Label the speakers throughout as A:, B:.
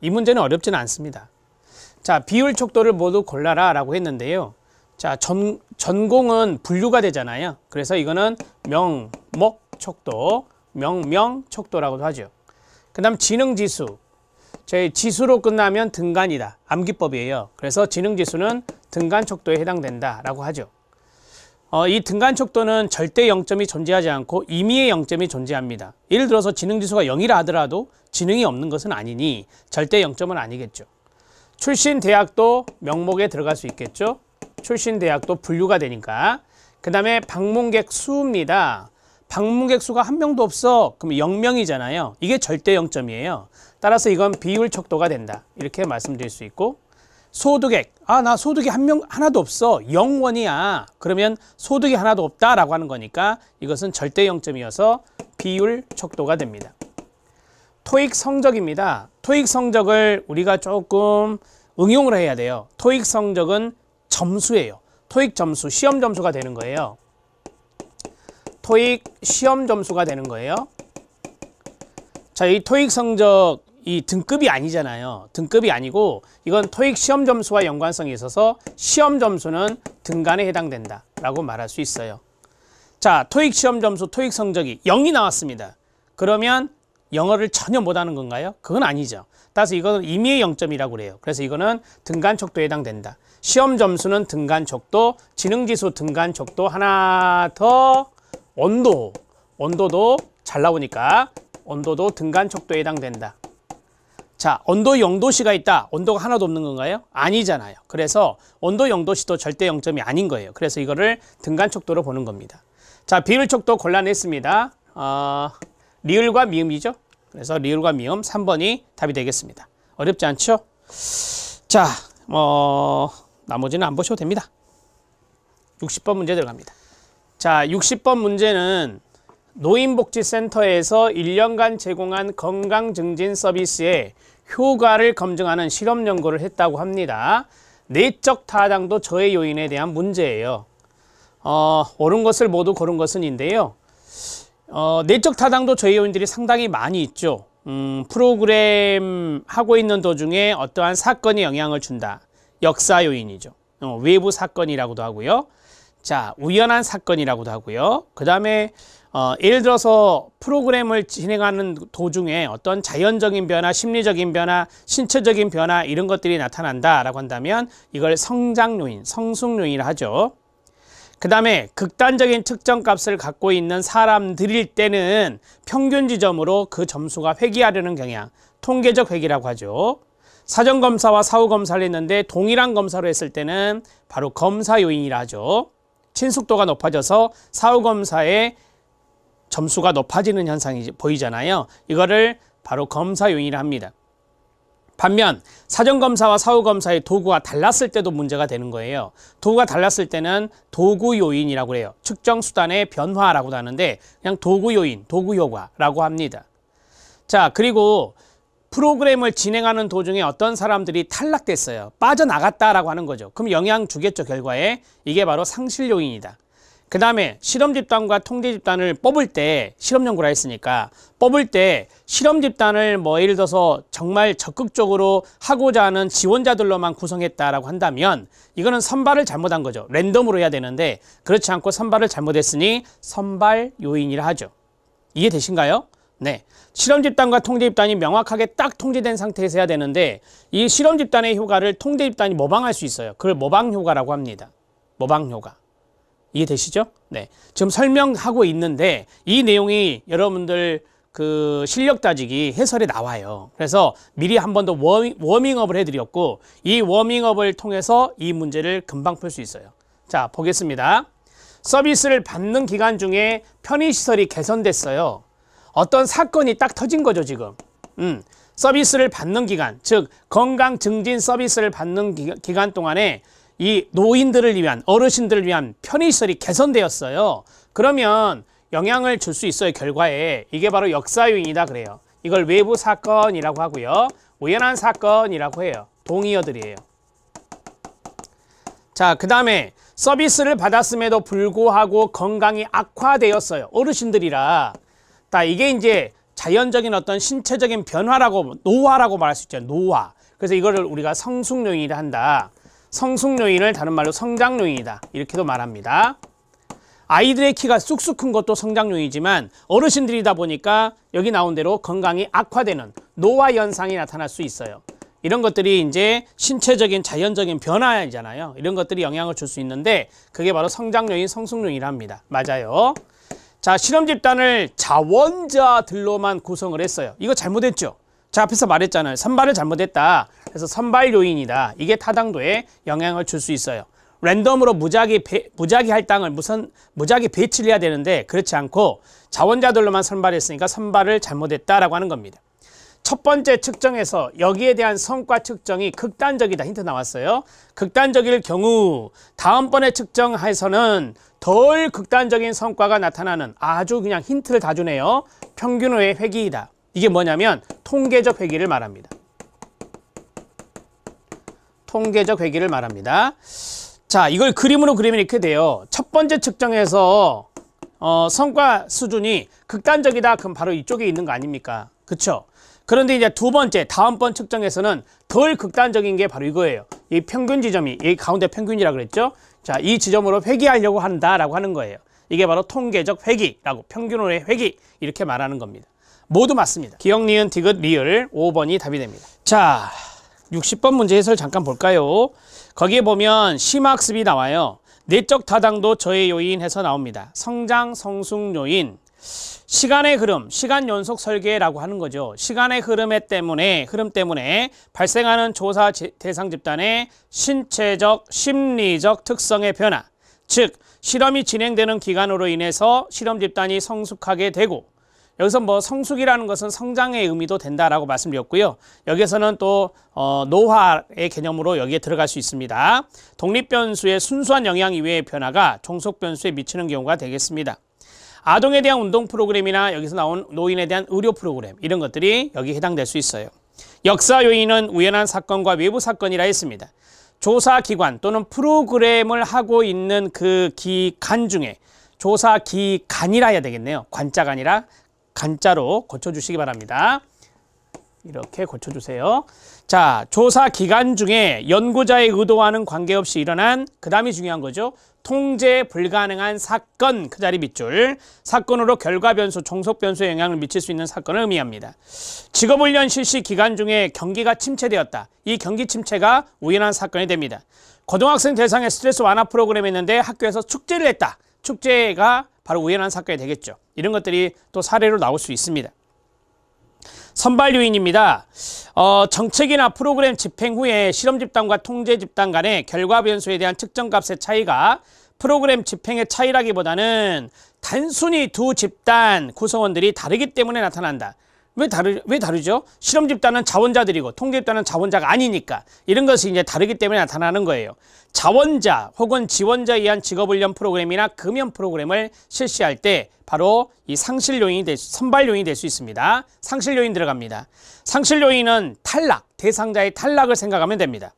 A: 이 문제는 어렵지는 않습니다. 자, 비율 척도를 모두 골라라 라고 했는데요. 자, 전, 전공은 분류가 되잖아요. 그래서 이거는 명목 척도, 명명 척도라고도 하죠. 그 다음 지능지수. 저희 지수로 끝나면 등간이다. 암기법이에요. 그래서 지능지수는 등간 척도에 해당된다 라고 하죠. 어, 이 등간 척도는 절대 0점이 존재하지 않고 임의의 0점이 존재합니다. 예를 들어서 지능지수가 0이라 하더라도 지능이 없는 것은 아니니 절대 0점은 아니겠죠. 출신 대학도 명목에 들어갈 수 있겠죠. 출신 대학도 분류가 되니까. 그 다음에 방문객 수입니다. 방문객 수가 한 명도 없어. 그럼 0명이잖아요. 이게 절대 0점이에요. 따라서 이건 비율 척도가 된다. 이렇게 말씀드릴 수 있고 소득액 아 나 소득이 한 명 하나도 없어 0원이야 그러면 소득이 하나도 없다 라고 하는 거니까 이것은 절대 0점이어서 비율 척도가 됩니다 토익 성적입니다 토익 성적을 우리가 조금 응용을 해야 돼요 토익 성적은 점수예요 토익 점수 시험 점수가 되는 거예요 토익 시험 점수가 되는 거예요 자 이 토익 성적 이 등급이 아니잖아요. 등급이 아니고 이건 토익 시험 점수와 연관성이 있어서 시험 점수는 등간에 해당된다 라고 말할 수 있어요. 자 토익 시험 점수 토익 성적이 0이 나왔습니다. 그러면 영어를 전혀 못하는 건가요? 그건 아니죠. 따라서 이거는 임의의 0점이라고 그래요. 그래서 이거는 등간 척도에 해당된다. 시험 점수는 등간 척도, 지능지수 등간 척도 하나 더 온도, 온도도 잘 나오니까 온도도 등간 척도에 해당된다. 자, 온도 영도시가 있다. 온도가 하나도 없는 건가요? 아니잖아요. 그래서 온도 영도시도 절대 영점이 아닌 거예요. 그래서 이거를 등간 척도로 보는 겁니다. 자, 비율 척도 곤란했습니다. 어, 리을과 미음이죠. 그래서 리을과 미음 3번이 답이 되겠습니다. 어렵지 않죠? 자, 어, 나머지는 안 보셔도 됩니다. 60번 문제 들어갑니다. 자, 60번 문제는 노인복지센터에서 1년간 제공한 건강증진 서비스에 효과를 검증하는 실험 연구를 했다고 합니다. 내적 타당도 저해 요인에 대한 문제예요. 어, 옳은 것을 모두 고른 것은인데요. 어, 내적 타당도 저해 요인들이 상당히 많이 있죠. 음, 프로그램 하고 있는 도중에 어떠한 사건이 영향을 준다. 역사 요인이죠. 어, 외부 사건이라고도 하고요. 자, 우연한 사건이라고도 하고요. 그 다음에 어, 예를 들어서 프로그램을 진행하는 도중에 어떤 자연적인 변화, 심리적인 변화, 신체적인 변화 이런 것들이 나타난다라고 한다면 이걸 성장 요인, 성숙 요인이라 하죠. 그 다음에 극단적인 특정 값을 갖고 있는 사람들일 때는 평균 지점으로 그 점수가 회귀하려는 경향, 통계적 회귀라고 하죠. 사전검사와 사후검사를 했는데 동일한 검사로 했을 때는 바로 검사 요인이라 하죠. 친숙도가 높아져서 사후검사에 점수가 높아지는 현상이 보이잖아요. 이거를 바로 검사 요인이라 합니다. 반면 사전검사와 사후검사의 도구가 달랐을 때도 문제가 되는 거예요. 도구가 달랐을 때는 도구 요인이라고 해요. 측정 수단의 변화라고도 하는데 그냥 도구 요인, 도구 효과라고 합니다. 자, 그리고 프로그램을 진행하는 도중에 어떤 사람들이 탈락됐어요. 빠져나갔다라고 하는 거죠. 그럼 영향 주겠죠, 결과에. 이게 바로 상실 요인이다. 그 다음에 실험 집단과 통제 집단을 뽑을 때 실험 연구라 했으니까 뽑을 때 실험 집단을 뭐 예를 들어서 정말 적극적으로 하고자 하는 지원자들로만 구성했다라고 한다면 이거는 선발을 잘못한 거죠. 랜덤으로 해야 되는데 그렇지 않고 선발을 잘못했으니 선발 요인이라 하죠. 이해되신가요? 네. 실험 집단과 통제 집단이 명확하게 딱 통제된 상태에서 해야 되는데 이 실험 집단의 효과를 통제 집단이 모방할 수 있어요. 그걸 모방 효과라고 합니다. 모방 효과. 이해되시죠? 네. 지금 설명하고 있는데 이 내용이 여러분들 그 실력 따지기 해설에 나와요. 그래서 미리 한 번 더 워밍업을 해드렸고 이 워밍업을 통해서 이 문제를 금방 풀 수 있어요. 자, 보겠습니다. 서비스를 받는 기간 중에 편의시설이 개선됐어요. 어떤 사건이 딱 터진 거죠, 지금. 음, 서비스를 받는 기간, 즉 건강 증진 서비스를 받는 기간 동안에 이 노인들을 위한 어르신들을 위한 편의시설이 개선되었어요. 그러면 영향을 줄 수 있어요. 결과에 이게 바로 역사 요인이다 그래요. 이걸 외부 사건이라고 하고요. 우연한 사건이라고 해요. 동의어들이에요. 자, 그 다음에 서비스를 받았음에도 불구하고 건강이 악화되었어요. 어르신들이라. 다 이게 이제 자연적인 어떤 신체적인 변화라고 노화라고 말할 수 있죠. 노화. 그래서 이거를 우리가 성숙 요인이라 한다. 성숙 요인을 다른 말로 성장 요인이다 이렇게도 말합니다. 아이들의 키가 쑥쑥 큰 것도 성장 요인이지만 어르신들이다 보니까 여기 나온 대로 건강이 악화되는 노화 현상이 나타날 수 있어요. 이런 것들이 이제 신체적인 자연적인 변화잖아요 이런 것들이 영향을 줄 수 있는데 그게 바로 성장 요인, 성숙 요인이랍니다. 맞아요. 자, 실험 집단을 자원자들로만 구성을 했어요. 이거 잘못했죠? 자 앞에서 말했잖아요. 선발을 잘못했다. 그래서 선발 요인이다. 이게 타당도에 영향을 줄 수 있어요. 랜덤으로 무작위, 배, 무작위 할당을 무선 무작위 배치를 해야 되는데 그렇지 않고 자원자들로만 선발했으니까 선발을 잘못했다라고 하는 겁니다. 첫 번째 측정에서 여기에 대한 성과 측정이 극단적이다 힌트 나왔어요. 극단적일 경우 다음번에 측정해서는 덜 극단적인 성과가 나타나는 아주 그냥 힌트를 다 주네요. 평균의 회기이다 이게 뭐냐면 통계적 회계를 말합니다. 통계적 회계를 말합니다. 자, 이걸 그림으로 그리면 이렇게 돼요. 첫 번째 측정에서 어, 성과 수준이 극단적이다. 그럼 바로 이쪽에 있는 거 아닙니까? 그렇죠? 그런데 이제 두 번째, 다음번 측정에서는 덜 극단적인 게 바로 이거예요. 이 평균 지점이, 이 가운데 평균이라 그랬죠? 자, 이 지점으로 회귀하려고 한다라고 하는 거예요. 이게 바로 통계적 회귀라고 평균으로의 회귀 이렇게 말하는 겁니다. 모두 맞습니다. 기억, 니은, 디귿, 리을 5번이 답이 됩니다. 자, 60번 문제 해설 잠깐 볼까요? 거기에 보면 심학습이 나와요. 내적 타당도 저의 요인 해서 나옵니다. 성장, 성숙 요인. 시간의 흐름, 시간 연속 설계라고 하는 거죠. 시간의 흐름에 때문에 흐름 때문에 발생하는 조사 대상 집단의 신체적, 심리적 특성의 변화, 즉 실험이 진행되는 기간으로 인해서 실험 집단이 성숙하게 되고 여기서 뭐 성숙이라는 것은 성장의 의미도 된다라고 말씀드렸고요. 여기에서는 또 어, 노화의 개념으로 여기에 들어갈 수 있습니다. 독립변수의 순수한 영향 이외의 변화가 종속변수에 미치는 경우가 되겠습니다. 아동에 대한 운동 프로그램이나 여기서 나온 노인에 대한 의료 프로그램 이런 것들이 여기 해당될 수 있어요. 역사 요인은 우연한 사건과 외부 사건이라 했습니다. 조사 기관 또는 프로그램을 하고 있는 그 기간 중에 조사 기간이라 해야 되겠네요. 관자가 아니라 간자로 고쳐주시기 바랍니다. 이렇게 고쳐주세요. 자, 조사 기간 중에 연구자의 의도와는 관계없이 일어난 그 다음이 중요한 거죠. 통제 불가능한 사건 그 자리 밑줄 사건으로 결과 변수 종속 변수에 영향을 미칠 수 있는 사건을 의미합니다. 직업훈련 실시 기간 중에 경기가 침체되었다. 이 경기 침체가 우연한 사건이 됩니다. 고등학생 대상의 스트레스 완화 프로그램이 있는데 학교에서 축제를 했다. 축제가 바로 우연한 사건이 되겠죠. 이런 것들이 또 사례로 나올 수 있습니다. 선발 요인입니다. 어, 정책이나 프로그램 집행 후에 실험 집단과 통제 집단 간의 결과 변수에 대한 측정 값의 차이가 프로그램 집행의 차이라기보다는 단순히 두 집단 구성원들이 다르기 때문에 나타난다. 왜, 다르, 왜 다르죠? 실험 집단은 자원자들이고 통계 집단은 자원자가 아니니까 이런 것이 이제 다르기 때문에 나타나는 거예요. 자원자 혹은 지원자에 의한 직업훈련 프로그램이나 금연 프로그램을 실시할 때 바로 이 상실 요인이 될 수, 선발 요인이 될 수 있습니다. 상실 요인 들어갑니다. 상실 요인은 탈락, 대상자의 탈락을 생각하면 됩니다.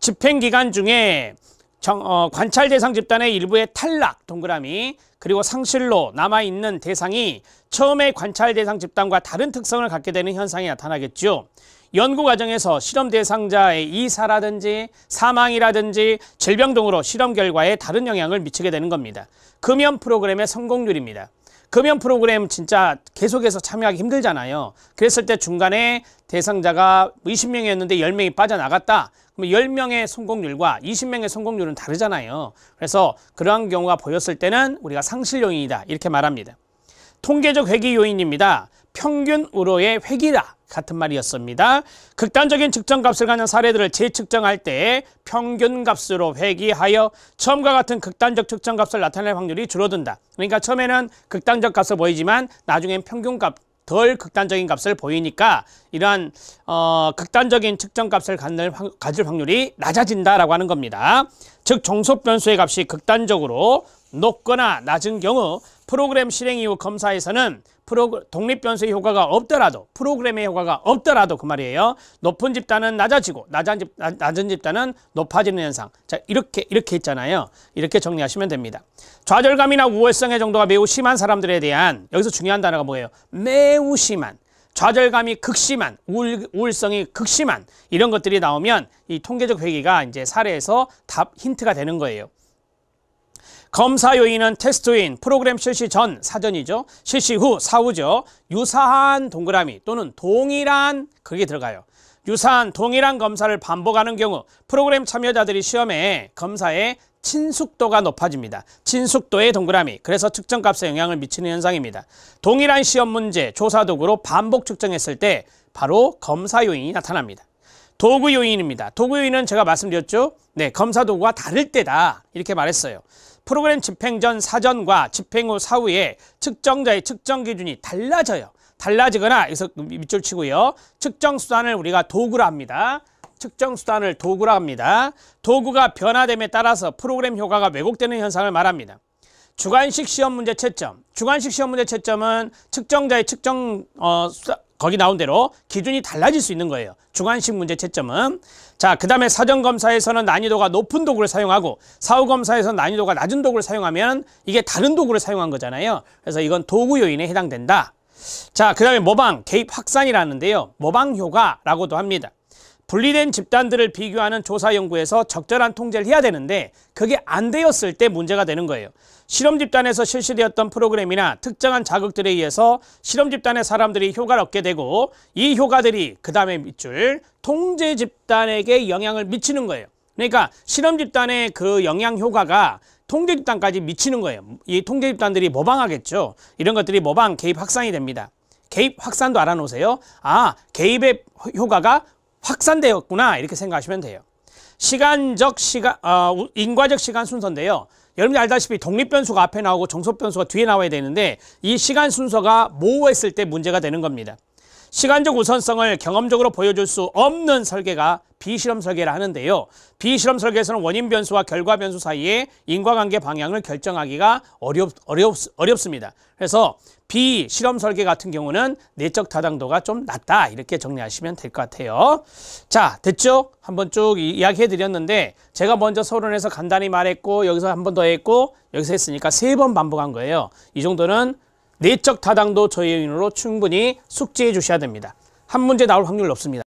A: 집행기간 중에 정, 어, 관찰 대상 집단의 일부의 탈락 동그라미 그리고 상실로 남아있는 대상이 처음에 관찰 대상 집단과 다른 특성을 갖게 되는 현상이 나타나겠죠. 연구 과정에서 실험 대상자의 이사라든지 사망이라든지 질병 등으로 실험 결과에 다른 영향을 미치게 되는 겁니다. 금연 프로그램의 성공률입니다. 금연 프로그램 진짜 계속해서 참여하기 힘들잖아요. 그랬을 때 중간에 대상자가 20명이었는데 10명이 빠져나갔다. 그럼 10명의 성공률과 20명의 성공률은 다르잖아요. 그래서 그러한 경우가 보였을 때는 우리가 상실 용인이다 이렇게 말합니다. 통계적 회귀 요인입니다. 평균 으로의 획이다. 같은 말이었습니다. 극단적인 측정값을 갖는 사례들을 재측정할 때 평균값으로 회귀하여 처음과 같은 극단적 측정값을 나타낼 확률이 줄어든다. 그러니까 처음에는 극단적 값을 보이지만 나중엔 평균값 덜 극단적인 값을 보이니까 이러한 어, 극단적인 측정값을 갖는, 가질 확률이 낮아진다라고 하는 겁니다. 즉 종속 변수의 값이 극단적으로 높거나 낮은 경우 프로그램 실행 이후 검사에서는 프로, 독립변수의 효과가 없더라도 프로그램의 효과가 없더라도 그 말이에요. 높은 집단은 낮아지고 낮은, 집, 낮은 집단은 높아지는 현상. 자 이렇게 이렇게 있잖아요. 이렇게 정리하시면 됩니다. 좌절감이나 우월성의 정도가 매우 심한 사람들에 대한 여기서 중요한 단어가 뭐예요? 매우 심한. 좌절감이 극심한, 우울, 우울성이 극심한 이런 것들이 나오면 이 통계적 회귀가 이제 사례에서 답 힌트가 되는 거예요. 검사 요인은 테스트인 프로그램 실시 전 사전이죠. 실시 후 사후죠. 유사한 동그라미 또는 동일한 그게 들어가요. 유사한 동일한 검사를 반복하는 경우 프로그램 참여자들이 시험에 검사에 친숙도가 높아집니다. 친숙도의 동그라미, 그래서 측정값에 영향을 미치는 현상입니다. 동일한 시험 문제, 조사 도구로 반복 측정했을 때 바로 검사 요인이 나타납니다. 도구 요인입니다. 도구 요인은 제가 말씀드렸죠? 네, 검사 도구가 다를 때다 이렇게 말했어요. 프로그램 집행 전 사전과 집행 후 사후에 측정자의 측정 기준이 달라져요. 달라지거나 여기서 밑줄 치고요. 측정 수단을 우리가 도구라 합니다. 측정 수단을 도구라 합니다. 도구가 변화됨에 따라서 프로그램 효과가 왜곡되는 현상을 말합니다. 주관식 시험 문제 채점. 주관식 시험 문제 채점은 측정자의 측정 어, 수단, 거기 나온 대로 기준이 달라질 수 있는 거예요. 주관식 문제 채점은. 자, 그 다음에 사전검사에서는 난이도가 높은 도구를 사용하고 사후검사에서는 난이도가 낮은 도구를 사용하면 이게 다른 도구를 사용한 거잖아요. 그래서 이건 도구 요인에 해당된다. 자, 그 다음에 모방, 개입 확산이라는데요. 모방효과라고도 합니다. 분리된 집단들을 비교하는 조사 연구에서 적절한 통제를 해야 되는데 그게 안 되었을 때 문제가 되는 거예요. 실험 집단에서 실시되었던 프로그램이나 특정한 자극들에 의해서 실험 집단의 사람들이 효과를 얻게 되고 이 효과들이 그 다음에 밑줄 통제 집단에게 영향을 미치는 거예요. 그러니까 실험 집단의 그 영향 효과가 통제 집단까지 미치는 거예요. 이 통제 집단들이 모방하겠죠. 이런 것들이 모방, 개입, 확산이 됩니다. 개입 확산도 알아놓으세요. 아, 개입의 효과가 확산되었구나 이렇게 생각하시면 돼요. 시간적 시간 어, 인과적 시간 순서인데요. 여러분이 알다시피 독립 변수가 앞에 나오고 정속 변수가 뒤에 나와야 되는데 이 시간 순서가 모호했을 때 문제가 되는 겁니다. 시간적 우선성을 경험적으로 보여줄 수 없는 설계가 비실험 설계라 하는데요. 비실험 설계에서는 원인 변수와 결과 변수 사이의 인과관계 방향을 결정하기가 어렵, 어렵, 어렵습니다. 그래서 비실험 설계 같은 경우는 내적 타당도가 좀 낮다 이렇게 정리하시면 될 것 같아요. 자 됐죠? 한번 쭉 이야기해 드렸는데 제가 먼저 서론에서 간단히 말했고 여기서 한번 더 했고 여기서 했으니까 세 번 반복한 거예요. 이 정도는 내적 타당도 저의 요인으로 충분히 숙지해 주셔야 됩니다. 한 문제 나올 확률 높습니다.